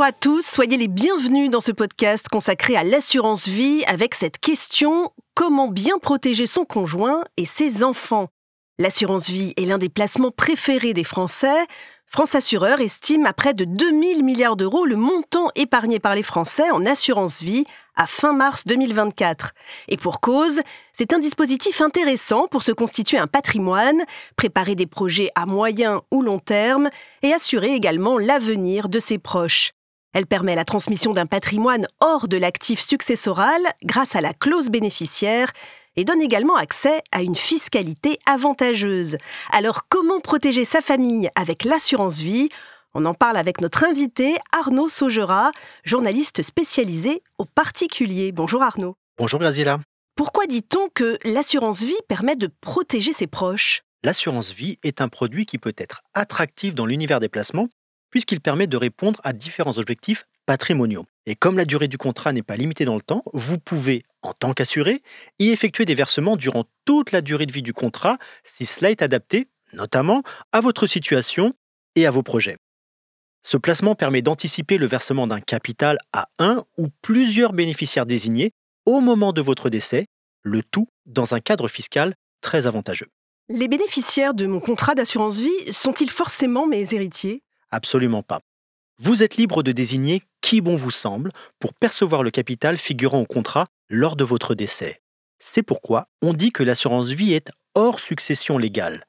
Bonjour à tous, soyez les bienvenus dans ce podcast consacré à l'assurance vie avec cette question comment bien protéger son conjoint et ses enfants L'assurance vie est l'un des placements préférés des Français. France Assureur estime à près de 2000 milliards d'euros le montant épargné par les Français en assurance vie à fin mars 2024. Et pour cause, c'est un dispositif intéressant pour se constituer un patrimoine, préparer des projets à moyen ou long terme et assurer également l'avenir de ses proches. Elle permet la transmission d'un patrimoine hors de l'actif successoral grâce à la clause bénéficiaire et donne également accès à une fiscalité avantageuse. Alors comment protéger sa famille avec l'assurance vie On en parle avec notre invité Arnaud Saugera, journaliste spécialisé aux particuliers. Bonjour Arnaud. Bonjour Graziella. Pourquoi dit-on que l'assurance vie permet de protéger ses proches L'assurance vie est un produit qui peut être attractif dans l'univers des placements puisqu'il permet de répondre à différents objectifs patrimoniaux. Et comme la durée du contrat n'est pas limitée dans le temps, vous pouvez, en tant qu'assuré, y effectuer des versements durant toute la durée de vie du contrat si cela est adapté, notamment, à votre situation et à vos projets. Ce placement permet d'anticiper le versement d'un capital à un ou plusieurs bénéficiaires désignés au moment de votre décès, le tout dans un cadre fiscal très avantageux. Les bénéficiaires de mon contrat d'assurance vie sont-ils forcément mes héritiers Absolument pas. Vous êtes libre de désigner qui bon vous semble pour percevoir le capital figurant au contrat lors de votre décès. C'est pourquoi on dit que l'assurance vie est hors succession légale,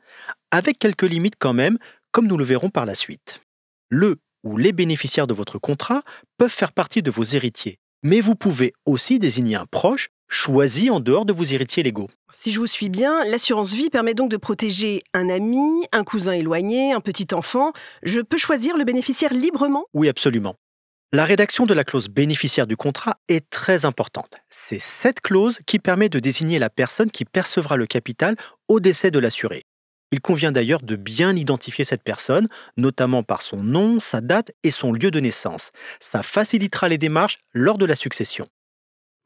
avec quelques limites quand même, comme nous le verrons par la suite. Le ou les bénéficiaires de votre contrat peuvent faire partie de vos héritiers, mais vous pouvez aussi désigner un proche choisis en dehors de vos héritiers légaux. Si je vous suis bien, l'assurance vie permet donc de protéger un ami, un cousin éloigné, un petit enfant. Je peux choisir le bénéficiaire librement Oui, absolument. La rédaction de la clause bénéficiaire du contrat est très importante. C'est cette clause qui permet de désigner la personne qui percevra le capital au décès de l'assuré. Il convient d'ailleurs de bien identifier cette personne, notamment par son nom, sa date et son lieu de naissance. Ça facilitera les démarches lors de la succession.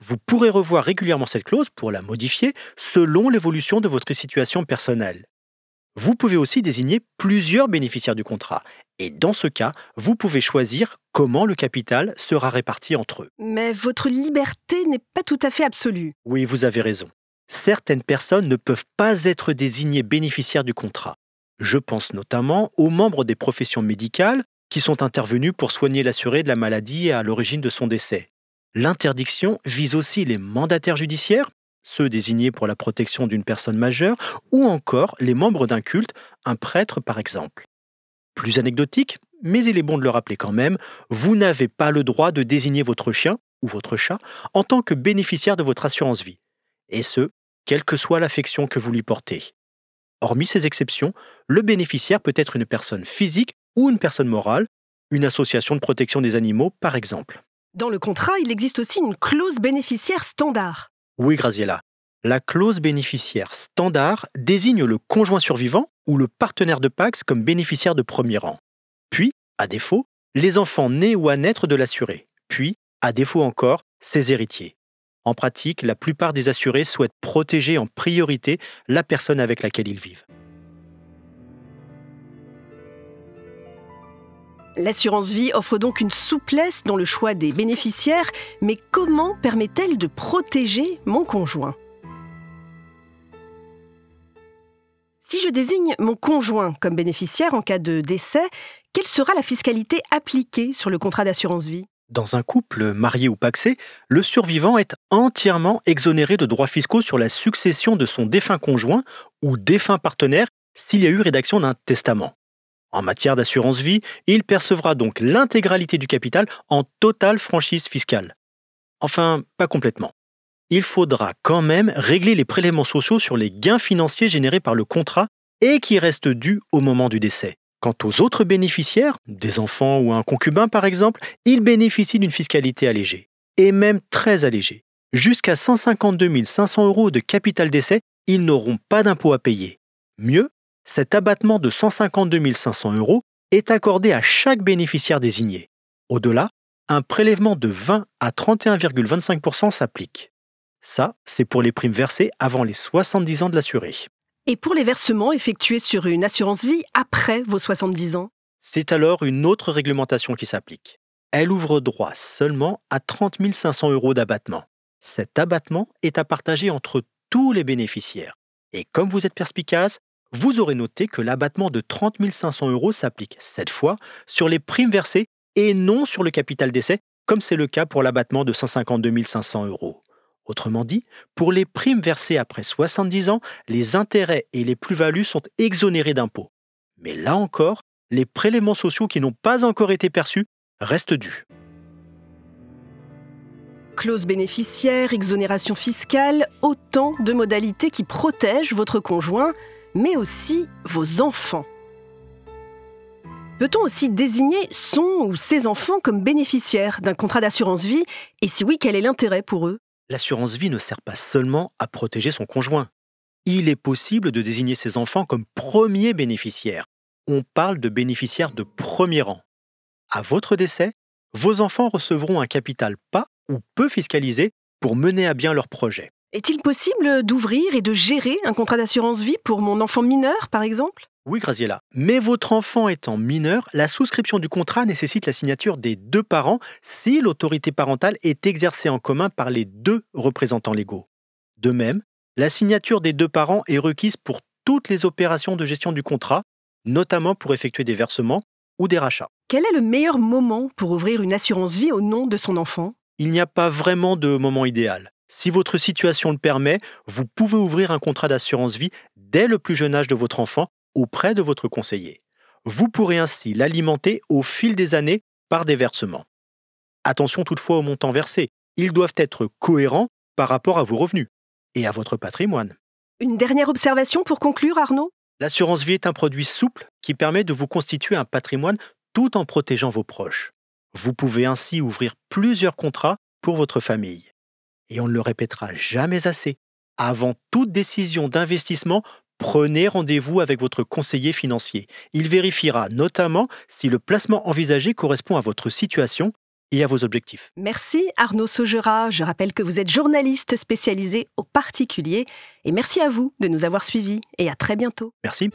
Vous pourrez revoir régulièrement cette clause pour la modifier selon l'évolution de votre situation personnelle. Vous pouvez aussi désigner plusieurs bénéficiaires du contrat et dans ce cas, vous pouvez choisir comment le capital sera réparti entre eux. Mais votre liberté n'est pas tout à fait absolue. Oui, vous avez raison. Certaines personnes ne peuvent pas être désignées bénéficiaires du contrat. Je pense notamment aux membres des professions médicales qui sont intervenus pour soigner l'assuré de la maladie à l'origine de son décès. L'interdiction vise aussi les mandataires judiciaires, ceux désignés pour la protection d'une personne majeure, ou encore les membres d'un culte, un prêtre par exemple. Plus anecdotique, mais il est bon de le rappeler quand même, vous n'avez pas le droit de désigner votre chien ou votre chat en tant que bénéficiaire de votre assurance vie, et ce, quelle que soit l'affection que vous lui portez. Hormis ces exceptions, le bénéficiaire peut être une personne physique ou une personne morale, une association de protection des animaux par exemple. Dans le contrat, il existe aussi une clause bénéficiaire standard. Oui, Graziella. La clause bénéficiaire standard désigne le conjoint survivant ou le partenaire de Pax comme bénéficiaire de premier rang. Puis, à défaut, les enfants nés ou à naître de l'assuré. Puis, à défaut encore, ses héritiers. En pratique, la plupart des assurés souhaitent protéger en priorité la personne avec laquelle ils vivent. L'assurance vie offre donc une souplesse dans le choix des bénéficiaires, mais comment permet-elle de protéger mon conjoint Si je désigne mon conjoint comme bénéficiaire en cas de décès, quelle sera la fiscalité appliquée sur le contrat d'assurance vie dans un couple marié ou paxé, le survivant est entièrement exonéré de droits fiscaux sur la succession de son défunt conjoint ou défunt partenaire s'il y a eu rédaction d'un testament. En matière d'assurance vie, il percevra donc l'intégralité du capital en totale franchise fiscale. Enfin, pas complètement. Il faudra quand même régler les prélèvements sociaux sur les gains financiers générés par le contrat et qui restent dus au moment du décès. Quant aux autres bénéficiaires, des enfants ou un concubin par exemple, ils bénéficient d'une fiscalité allégée, et même très allégée. Jusqu'à 152 500 euros de capital décès, ils n'auront pas d'impôt à payer. Mieux, cet abattement de 152 500 euros est accordé à chaque bénéficiaire désigné. Au-delà, un prélèvement de 20 à 31,25% s'applique. Ça, c'est pour les primes versées avant les 70 ans de l'assuré. Et pour les versements effectués sur une assurance vie après vos 70 ans C'est alors une autre réglementation qui s'applique. Elle ouvre droit seulement à 30 500 euros d'abattement. Cet abattement est à partager entre tous les bénéficiaires. Et comme vous êtes perspicace, vous aurez noté que l'abattement de 30 500 euros s'applique cette fois sur les primes versées et non sur le capital d'essai, comme c'est le cas pour l'abattement de 152 500 euros. Autrement dit, pour les primes versées après 70 ans, les intérêts et les plus-values sont exonérés d'impôts. Mais là encore, les prélèvements sociaux qui n'ont pas encore été perçus restent dus. Clause bénéficiaire, exonération fiscale, autant de modalités qui protègent votre conjoint mais aussi vos enfants. Peut-on aussi désigner son ou ses enfants comme bénéficiaires d'un contrat d'assurance vie Et si oui, quel est l'intérêt pour eux L'assurance vie ne sert pas seulement à protéger son conjoint. Il est possible de désigner ses enfants comme premiers bénéficiaires. On parle de bénéficiaires de premier rang. À votre décès, vos enfants recevront un capital pas ou peu fiscalisé pour mener à bien leur projet. Est-il possible d'ouvrir et de gérer un contrat d'assurance vie pour mon enfant mineur, par exemple oui, Graziella. Mais votre enfant étant mineur, la souscription du contrat nécessite la signature des deux parents si l'autorité parentale est exercée en commun par les deux représentants légaux. De même, la signature des deux parents est requise pour toutes les opérations de gestion du contrat, notamment pour effectuer des versements ou des rachats. Quel est le meilleur moment pour ouvrir une assurance vie au nom de son enfant Il n'y a pas vraiment de moment idéal. Si votre situation le permet, vous pouvez ouvrir un contrat d'assurance vie dès le plus jeune âge de votre enfant auprès de votre conseiller. Vous pourrez ainsi l'alimenter au fil des années par des versements. Attention toutefois aux montants versés, ils doivent être cohérents par rapport à vos revenus et à votre patrimoine. Une dernière observation pour conclure, Arnaud L'assurance vie est un produit souple qui permet de vous constituer un patrimoine tout en protégeant vos proches. Vous pouvez ainsi ouvrir plusieurs contrats pour votre famille et on ne le répétera jamais assez, avant toute décision d'investissement, prenez rendez-vous avec votre conseiller financier. Il vérifiera notamment si le placement envisagé correspond à votre situation et à vos objectifs. Merci Arnaud Saugera. Je rappelle que vous êtes journaliste spécialisé aux particuliers. Et merci à vous de nous avoir suivis et à très bientôt. Merci.